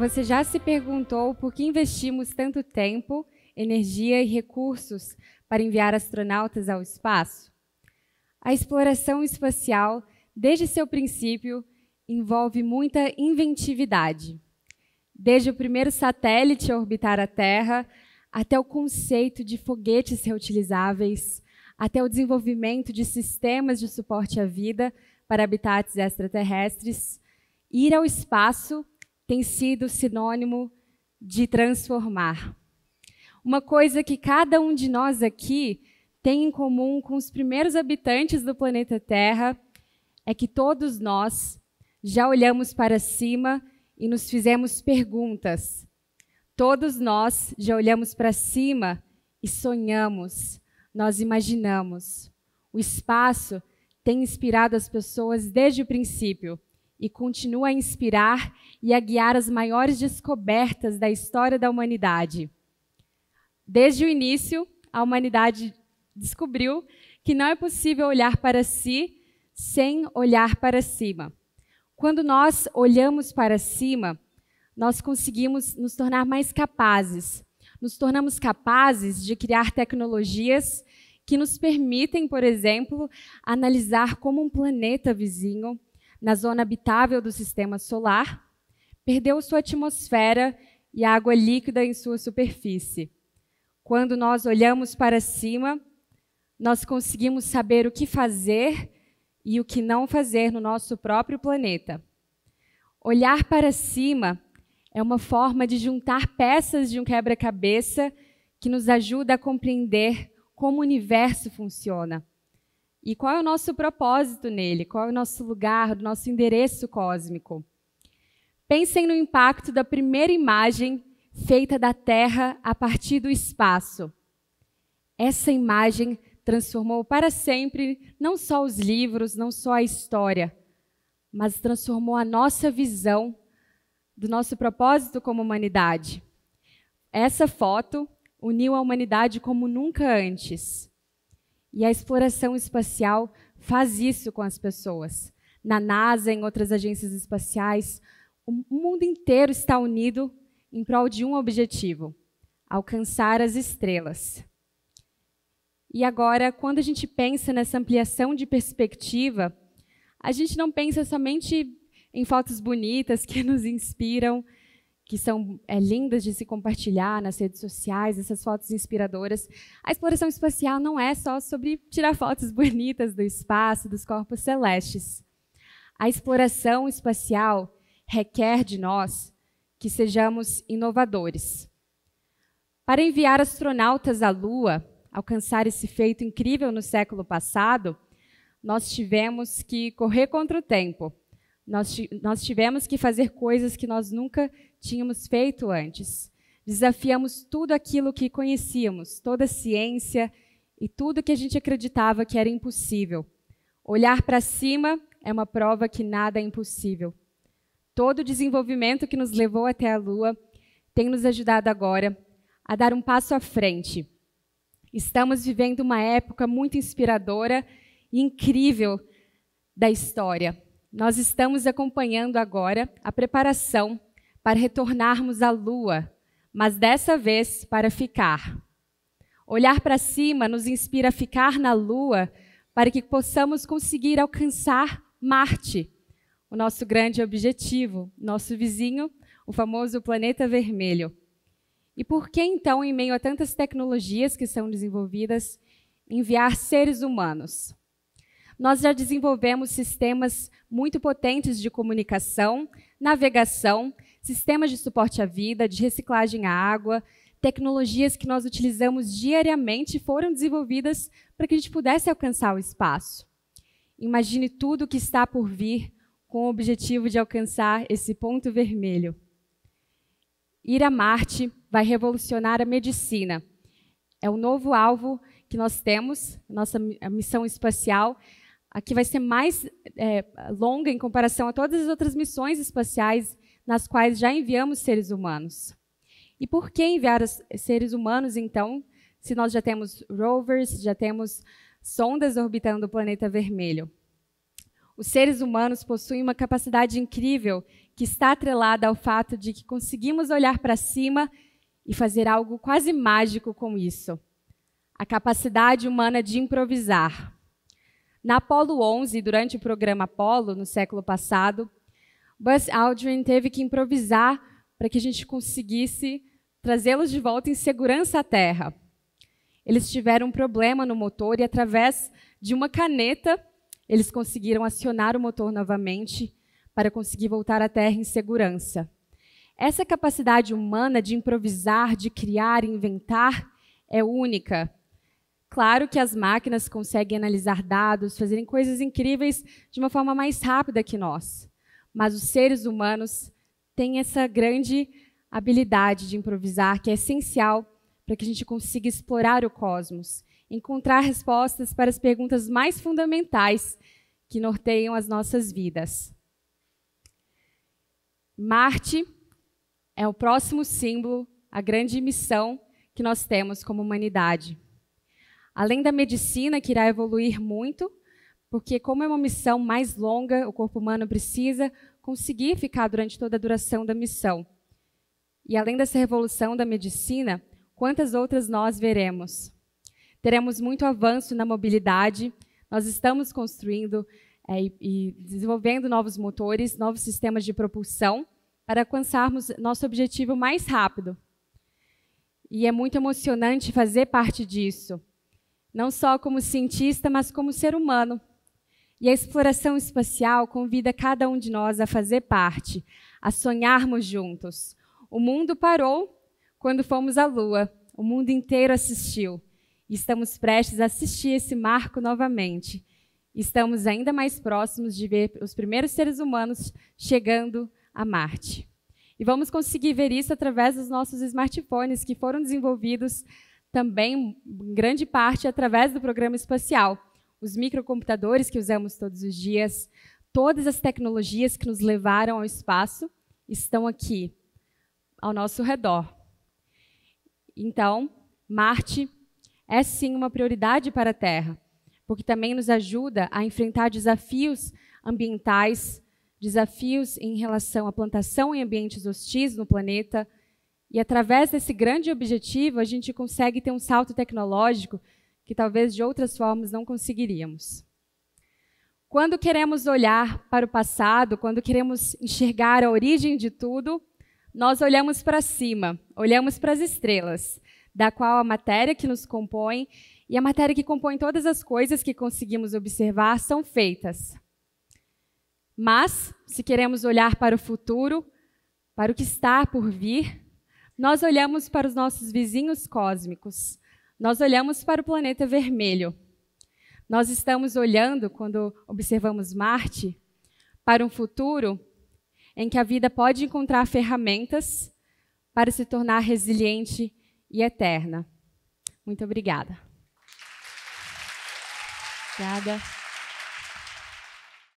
Você já se perguntou por que investimos tanto tempo, energia e recursos para enviar astronautas ao espaço? A exploração espacial, desde seu princípio, envolve muita inventividade. Desde o primeiro satélite a orbitar a Terra, até o conceito de foguetes reutilizáveis, até o desenvolvimento de sistemas de suporte à vida para habitats extraterrestres, ir ao espaço tem sido sinônimo de transformar. Uma coisa que cada um de nós aqui tem em comum com os primeiros habitantes do planeta Terra é que todos nós já olhamos para cima e nos fizemos perguntas. Todos nós já olhamos para cima e sonhamos, nós imaginamos. O espaço tem inspirado as pessoas desde o princípio e continua a inspirar e a guiar as maiores descobertas da história da humanidade. Desde o início, a humanidade descobriu que não é possível olhar para si sem olhar para cima. Quando nós olhamos para cima, nós conseguimos nos tornar mais capazes. Nos tornamos capazes de criar tecnologias que nos permitem, por exemplo, analisar como um planeta vizinho na zona habitável do sistema solar, perdeu sua atmosfera e água líquida em sua superfície. Quando nós olhamos para cima, nós conseguimos saber o que fazer e o que não fazer no nosso próprio planeta. Olhar para cima é uma forma de juntar peças de um quebra-cabeça que nos ajuda a compreender como o universo funciona. E qual é o nosso propósito nele? Qual é o nosso lugar, o nosso endereço cósmico? Pensem no impacto da primeira imagem feita da Terra a partir do espaço. Essa imagem transformou para sempre não só os livros, não só a história, mas transformou a nossa visão do nosso propósito como humanidade. Essa foto uniu a humanidade como nunca antes. E a exploração espacial faz isso com as pessoas. Na NASA, em outras agências espaciais, o mundo inteiro está unido em prol de um objetivo: alcançar as estrelas. E agora, quando a gente pensa nessa ampliação de perspectiva, a gente não pensa somente em fotos bonitas que nos inspiram, que são é, lindas de se compartilhar nas redes sociais, essas fotos inspiradoras. A exploração espacial não é só sobre tirar fotos bonitas do espaço, dos corpos celestes. A exploração espacial requer de nós que sejamos inovadores. Para enviar astronautas à Lua, alcançar esse feito incrível no século passado, nós tivemos que correr contra o tempo nós, nós tivemos que fazer coisas que nós nunca tínhamos feito antes. Desafiamos tudo aquilo que conhecíamos, toda a ciência e tudo que a gente acreditava que era impossível. Olhar para cima é uma prova que nada é impossível. Todo o desenvolvimento que nos levou até a Lua tem nos ajudado agora a dar um passo à frente. Estamos vivendo uma época muito inspiradora e incrível da história. Nós estamos acompanhando agora a preparação para retornarmos à Lua, mas dessa vez para ficar. Olhar para cima nos inspira a ficar na Lua para que possamos conseguir alcançar Marte, o nosso grande objetivo, nosso vizinho, o famoso planeta vermelho. E por que então, em meio a tantas tecnologias que são desenvolvidas, enviar seres humanos? nós já desenvolvemos sistemas muito potentes de comunicação, navegação, sistemas de suporte à vida, de reciclagem à água, tecnologias que nós utilizamos diariamente foram desenvolvidas para que a gente pudesse alcançar o espaço. Imagine tudo o que está por vir com o objetivo de alcançar esse ponto vermelho. Ir a Marte vai revolucionar a medicina. É o novo alvo que nós temos, nossa missão espacial Aqui vai ser mais é, longa em comparação a todas as outras missões espaciais nas quais já enviamos seres humanos. E por que enviar seres humanos, então, se nós já temos rovers, já temos sondas orbitando o planeta vermelho? Os seres humanos possuem uma capacidade incrível que está atrelada ao fato de que conseguimos olhar para cima e fazer algo quase mágico com isso. A capacidade humana de improvisar. Na Apolo 11, durante o programa Apolo, no século passado, Buzz Aldrin teve que improvisar para que a gente conseguisse trazê-los de volta em segurança à Terra. Eles tiveram um problema no motor e, através de uma caneta, eles conseguiram acionar o motor novamente para conseguir voltar à Terra em segurança. Essa capacidade humana de improvisar, de criar, inventar, é única. Claro que as máquinas conseguem analisar dados, fazerem coisas incríveis de uma forma mais rápida que nós. Mas os seres humanos têm essa grande habilidade de improvisar que é essencial para que a gente consiga explorar o cosmos, encontrar respostas para as perguntas mais fundamentais que norteiam as nossas vidas. Marte é o próximo símbolo, a grande missão que nós temos como humanidade. Além da medicina, que irá evoluir muito, porque, como é uma missão mais longa, o corpo humano precisa conseguir ficar durante toda a duração da missão. E além dessa revolução da medicina, quantas outras nós veremos? Teremos muito avanço na mobilidade, nós estamos construindo é, e desenvolvendo novos motores, novos sistemas de propulsão, para alcançarmos nosso objetivo mais rápido. E é muito emocionante fazer parte disso não só como cientista, mas como ser humano. E a exploração espacial convida cada um de nós a fazer parte, a sonharmos juntos. O mundo parou quando fomos à Lua, o mundo inteiro assistiu. E estamos prestes a assistir esse marco novamente. Estamos ainda mais próximos de ver os primeiros seres humanos chegando a Marte. E vamos conseguir ver isso através dos nossos smartphones que foram desenvolvidos também grande parte através do programa espacial. Os microcomputadores que usamos todos os dias, todas as tecnologias que nos levaram ao espaço estão aqui, ao nosso redor. Então, Marte é sim uma prioridade para a Terra, porque também nos ajuda a enfrentar desafios ambientais, desafios em relação à plantação em ambientes hostis no planeta, e através desse grande objetivo, a gente consegue ter um salto tecnológico que talvez de outras formas não conseguiríamos. Quando queremos olhar para o passado, quando queremos enxergar a origem de tudo, nós olhamos para cima, olhamos para as estrelas, da qual a matéria que nos compõe e a matéria que compõe todas as coisas que conseguimos observar são feitas. Mas, se queremos olhar para o futuro, para o que está por vir, nós olhamos para os nossos vizinhos cósmicos, nós olhamos para o planeta vermelho. Nós estamos olhando, quando observamos Marte, para um futuro em que a vida pode encontrar ferramentas para se tornar resiliente e eterna. Muito obrigada. Obrigada.